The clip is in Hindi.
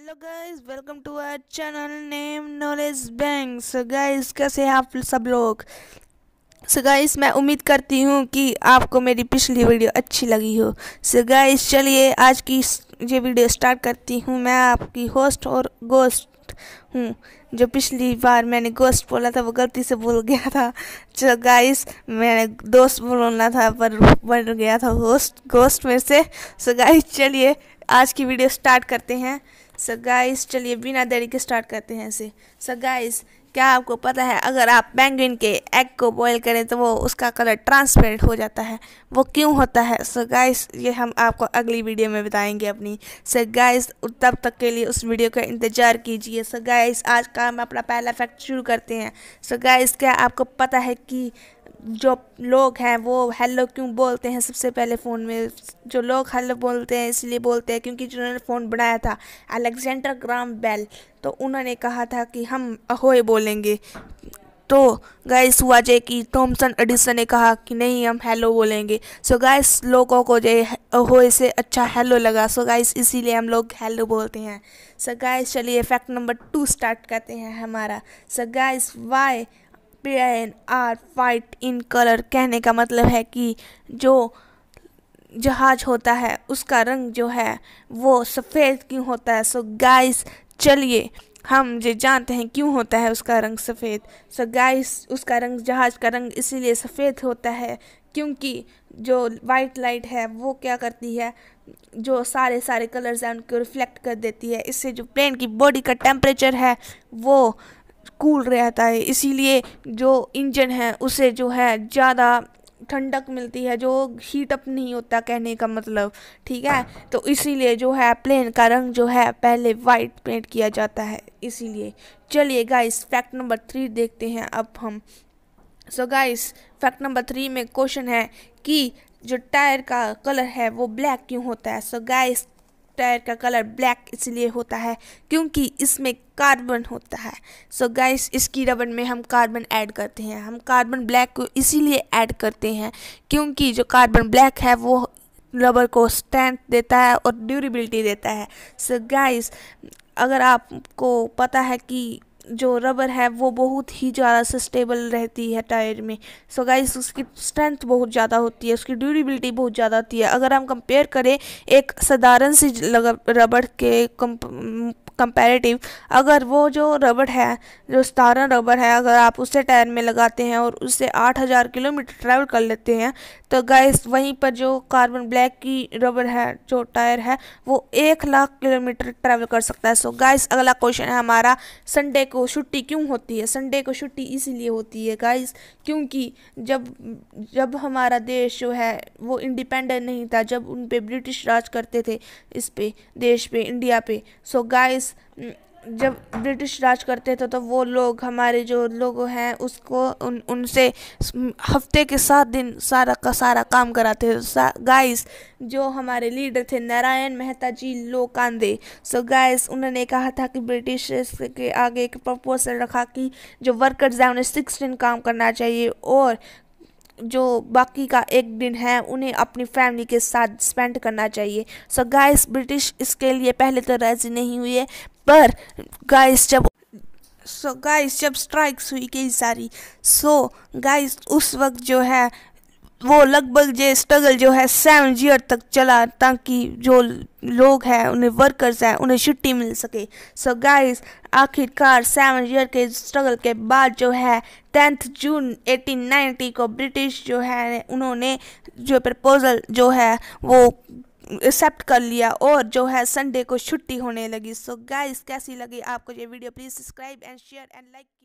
hello guys welcome to our channel name knowledge bank so guys कैसे हैं आप सब लोग सो गाइस मैं उम्मीद करती हूँ कि आपको मेरी पिछली वीडियो अच्छी लगी हो सो गाइस चलिए आज की ये वीडियो स्टार्ट करती हूँ मैं आपकी होस्ट और गोस्ट हूँ जो पिछली बार मैंने गोस्ट बोला था वो गलती से बोल गया था सो गाइस मैंने दोस्त बोलना था पर बन गया था होस्ट गोस्ट में से सो गाइस चलिए आज की वीडियो स्टार्ट करते हैं सो गाइस चलिए बिना देरी के स्टार्ट करते हैं इसे सो गाइस क्या आपको पता है अगर आप पेंगुइन के एग को बॉईल करें तो वो उसका कलर ट्रांसपेरेंट हो जाता है वो क्यों होता है सो गाइस ये हम आपको अगली वीडियो में बताएंगे अपनी सो गाइस तब तक के लिए उस वीडियो का इंतज़ार कीजिए सो गाइस आज का हम अपना पहला फैक्ट शुरू करते हैं सो गाइस क्या आपको पता है कि जो लोग हैं वो हेलो क्यों बोलते हैं सबसे पहले फ़ोन में जो लोग हेलो बोलते हैं इसलिए बोलते हैं क्योंकि जिन्होंने फ़ोन बनाया था अलेक्जेंडर ग्राम बेल तो उन्होंने कहा था कि हम अहोए बोलेंगे तो गाइस हुआ जे कि थॉमसन एडिसन ने कहा कि नहीं हम हेलो बोलेंगे सो गाइस लोगों को जे अहोए से अच्छा हेलो लगा सो गाइस इसीलिए हम लोग हेलो बोलते हैं सो गाइस चलिए फैक्ट नंबर टू स्टार्ट करते हैं हमारा so guys why brain are white in colour कहने का मतलब है कि जो जहाज होता है उसका रंग जो है वो सफ़ेद क्यों होता है सो गाइस चलिए हम जो जानते हैं क्यों होता है उसका रंग सफ़ेद सो गाइस उसका रंग जहाज का रंग इसीलिए सफ़ेद होता है क्योंकि जो वाइट लाइट है वो क्या करती है जो सारे सारे कलर्स हैं उनको रिफ्लेक्ट कर देती है इससे जो प्लेन की बॉडी का टेम्परेचर है वो कूल रहता है इसीलिए जो इंजन है उसे जो है ज़्यादा ठंडक मिलती है जो हीट अप नहीं होता कहने का मतलब ठीक है तो इसीलिए जो है प्लेन का रंग जो है पहले वाइट पेंट किया जाता है इसीलिए चलिए गाइस फैक्ट नंबर थ्री देखते हैं अब हम so guys fact number three में क्वेश्चन है कि जो टायर का कलर है वो ब्लैक क्यों होता है सो गाइस टायर का कलर ब्लैक इसलिए होता है क्योंकि इसमें कार्बन होता है सो so गाइस इसकी रबड़ में हम कार्बन ऐड करते हैं हम कार्बन ब्लैक को इसीलिए ऐड करते हैं क्योंकि जो कार्बन ब्लैक है वो रबर को स्ट्रेंथ देता है और ड्यूरेबिलिटी देता है सो so गाइस अगर आपको पता है कि जो रबर है वो बहुत ही ज़्यादा सस्टेबल रहती है टायर में सो so गाइस उसकी स्ट्रेंथ बहुत ज़्यादा होती है उसकी ड्यूरेबिलिटी बहुत ज़्यादा होती है अगर हम कंपेयर करें एक साधारण सी रबर के कंपेरेटिव अगर वो जो रबड़ है जो सतारा रबड़ है अगर आप उसे टायर में लगाते हैं और उससे आठ हज़ार किलोमीटर ट्रैवल कर लेते हैं तो गैस वहीं पर जो कार्बन ब्लैक की रबड़ है जो टायर है वो एक लाख किलोमीटर ट्रैवल कर सकता है सो गाइस अगला क्वेश्चन है हमारा संडे को छुट्टी क्यों होती है संडे को छुट्टी इसीलिए होती है गाइस क्योंकि जब जब हमारा देश जो है वो इंडिपेंडेंट नहीं था जब उन पर ब्रिटिश राज करते थे इस पे देश पे इंडिया पे सो गाइस जब ब्रिटिश राज करते थे तो वो लोग हमारे जो लोग हैं उसको उन उनसे हफ्ते के सात दिन सारा का सारा काम कराते थे सा, गाइस जो हमारे लीडर थे नारायण मेहता जी लो कांदे सो गाइस उन्होंने कहा था कि ब्रिटिश के आगे एक प्रपोजल रखा कि जो वर्कर्स हैं उन्हें सिक्स दिन काम करना चाहिए और जो बाकी का एक दिन है उन्हें अपनी फैमिली के साथ स्पेंड करना चाहिए सो गाइस ब्रिटिश इसके लिए पहले तो राज़ी नहीं हुए पर गाइस जब सो so गाइस जब स्ट्राइक्स हुई कई सारी सो so गाइस उस वक्त जो है वो लगभग ये स्ट्रगल जो है सेवन ईयर तक चला ताकि जो लोग हैं उन्हें वर्कर्स हैं उन्हें छुट्टी मिल सके सो गाइस आखिरकार सेवन ईयर के स्ट्रगल के बाद जो है टेंथ जून 1890 को ब्रिटिश जो है उन्होंने जो प्रपोज़ल जो है वो एक्सेप्ट कर लिया और जो है संडे को छुट्टी होने लगी सो so गाइस कैसी लगी आपको ये video please subscribe and share and like